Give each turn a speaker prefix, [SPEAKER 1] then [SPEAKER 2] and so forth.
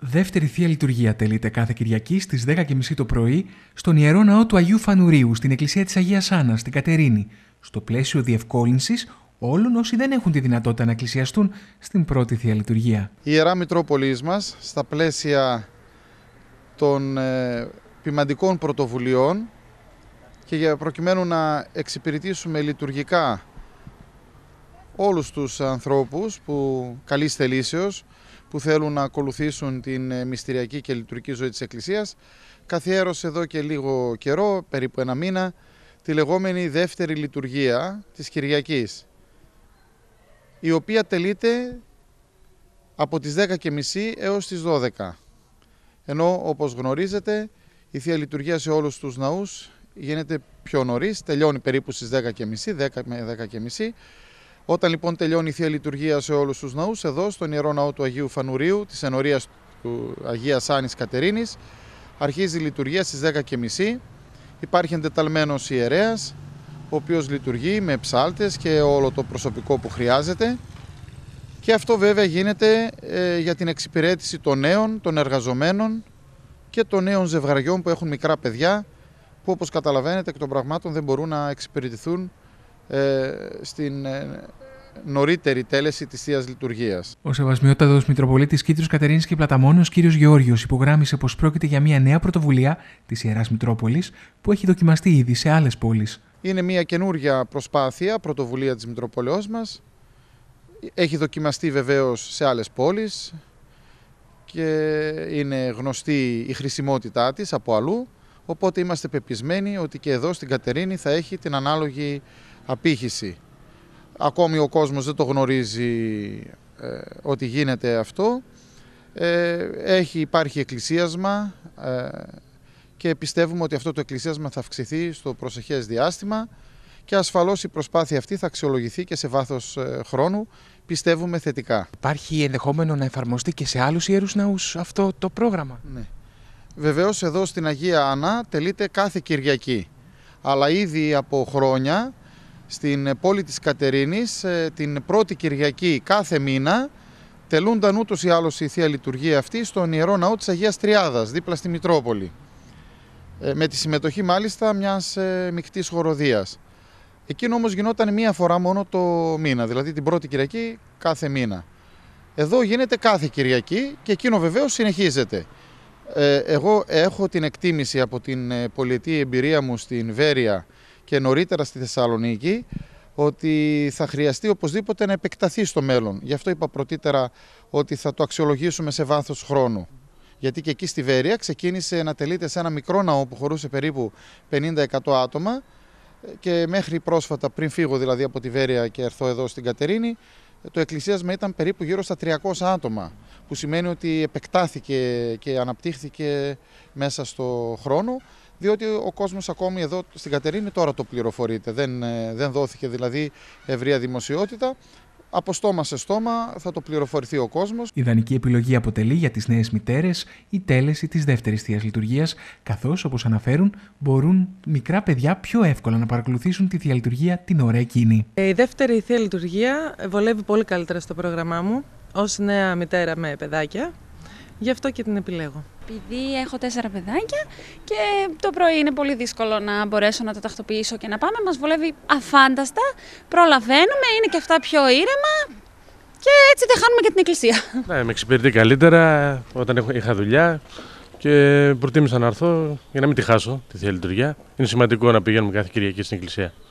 [SPEAKER 1] Δεύτερη Θεία Λειτουργία τελείται κάθε Κυριακή στις 10.30 το πρωί στον Ιερό Ναό του Αγίου Φανουρίου στην Εκκλησία της Αγίας Άννας στην Κατερίνη, στο πλαίσιο διευκόλυνσης, όλων όσοι δεν έχουν τη δυνατότητα να εκκλησιαστούν στην Πρώτη Θεία Λειτουργία.
[SPEAKER 2] Η Ιερά Μητρόπολής μας, στα πλαίσια των ε, ποιμαντικών πρωτοβουλειών και προκειμένου να εξυπηρετήσουμε λειτουργικά όλους τους ανθρώπους που καλείς θελήσεως, που θέλουν να ακολουθήσουν την ε, μυστηριακή και λειτουργική ζωή της Εκκλησίας, καθιέρωσε εδώ και λίγο καιρό, περίπου ένα μήνα, τη λεγόμενη δεύτερη λειτουργία της Κυριακής, η οποία τελείται από τις 10.30 έως τις 12.00. Ενώ, όπως γνωρίζετε, η Θεία Λειτουργία σε όλους τους ναούς γίνεται πιο νωρίς, τελειώνει περίπου στις 10.30, 10 με 10.30, όταν λοιπόν τελειώνει η θεία λειτουργία σε όλους τους ναούς, εδώ στον ιερό ναό του Αγίου Φανουρίου, της ενορίας του Αγίας Άννης Κατερίνης, αρχίζει η λειτουργία στις 10.30. Υπάρχει εντεταλμένος ιερέας, ο οποίος λειτουργεί με ψάλτες και όλο το προσωπικό που χρειάζεται. Και αυτό βέβαια γίνεται ε, για την εξυπηρέτηση των νέων, των εργαζομένων και των νέων ζευγαριών που έχουν μικρά παιδιά που όπως καταλαβαίνετε εκ των πραγμάτων δεν μπορούν να εξυπηρετηθούν ε, στην ε, νωρίτερη τέλεση της Θείας Λειτουργίας.
[SPEAKER 1] Ο Σεβασμιότατος Μητροπολίτης Κίτρου Κατερίνης και Πλαταμόνος, κύριος Γεώργιος, υπογράμμισε πως πρόκειται για μια νέα πρωτοβουλία της Ιεράς Μητρόπολης που έχει δοκιμαστεί ήδη σε άλλες πόλεις.
[SPEAKER 2] Είναι μια καινούρια προσπάθεια, πρωτοβουλία της Μητροπολίος μας. Έχει δοκιμαστεί βεβαίως σε άλλες πόλεις και είναι γνωστή η χρησιμότητά της από αλλού, οπότε είμαστε πεπισμένοι ότι και εδώ στην Κατερίνη θα έχει την ανάλογη απήχηση. Ακόμη ο κόσμος δεν το γνωρίζει ε, ότι γίνεται αυτό. Ε, έχει, υπάρχει εκκλησίασμα ε, και πιστεύουμε ότι αυτό το εκκλησίασμα θα αυξηθεί στο προσεχές διάστημα και ασφαλώς η προσπάθεια αυτή θα αξιολογηθεί και σε βάθος χρόνου, πιστεύουμε θετικά.
[SPEAKER 1] Υπάρχει ενδεχόμενο να εφαρμοστεί και σε άλλους ιερούς ναούς αυτό το πρόγραμμα.
[SPEAKER 2] Ναι. Βεβαίως εδώ στην Αγία Ανά τελείται κάθε Κυριακή, αλλά ήδη από χρόνια στην ε, πόλη της Κατερίνης ε, την πρώτη Κυριακή κάθε μήνα τελούνταν ούτως ή άλλως η Θεία Λειτουργία αυτή στον Ιερό Ναό της Αγίας Τριάδας δίπλα στη Μητρόπολη ε, με τη συμμετοχή μάλιστα μιας μικτής χοροδίας. Εκείνο όμως γινόταν μία φορά μόνο το μήνα, δηλαδή την πρώτη Κυριακή κάθε μήνα. Εδώ γίνεται κάθε Κυριακή και εκείνο βεβαίως συνεχίζεται. Εγώ έχω την εκτίμηση από την πολιτή εμπειρία μου στην Βέρεια και νωρίτερα στη Θεσσαλονίκη ότι θα χρειαστεί οπωσδήποτε να επεκταθεί στο μέλλον. Γι' αυτό είπα πρωτήτερα ότι θα το αξιολογήσουμε σε βάθος χρόνου. Γιατί και εκεί στη Βέρεια ξεκίνησε να τελείται σε ένα μικρό ναό που χωρούσε περίπου 50-100 άτομα και μέχρι πρόσφατα, πριν φύγω δηλαδή από τη Βέρεια και έρθω εδώ στην Κατερίνη, το εκκλησίασμα ήταν περίπου γύρω στα 300 άτομα, που σημαίνει ότι επεκτάθηκε και αναπτύχθηκε μέσα στο χρόνο διότι ο κόσμος ακόμη εδώ στην Κατερίνη τώρα το πληροφορείται, δεν, ε, δεν δόθηκε δηλαδή ευρεία δημοσιότητα. Από στόμα σε στόμα θα το πληροφορηθεί ο κόσμος.
[SPEAKER 1] Ιδανική επιλογή αποτελεί για τις νέες μητέρες η τέλεση της δεύτερης θεία λειτουργίας, καθώς, όπως αναφέρουν, μπορούν μικρά παιδιά πιο εύκολα να παρακολουθήσουν τη θεία λειτουργία την ώρα εκείνη.
[SPEAKER 2] Ε, η δεύτερη θεία λειτουργία βολεύει πολύ καλύτερα στο πρόγραμμά μου ως νέα μητέρα με παιδάκια, γι' αυτό και την επιλέγω επειδή έχω τέσσερα παιδάκια και το πρωί είναι πολύ δύσκολο να μπορέσω να τα τακτοποιήσω και να πάμε. Μας βολεύει αφάνταστα, προλαβαίνουμε, είναι και αυτά πιο ήρεμα και έτσι δεν χάνουμε και την εκκλησία. Ναι, με εξυπηρετεί καλύτερα όταν είχα δουλειά και προτίμησα να έρθω για να μην τη χάσω τη θεία λειτουργία. Είναι σημαντικό να πηγαίνουμε κάθε Κυριακή στην εκκλησία.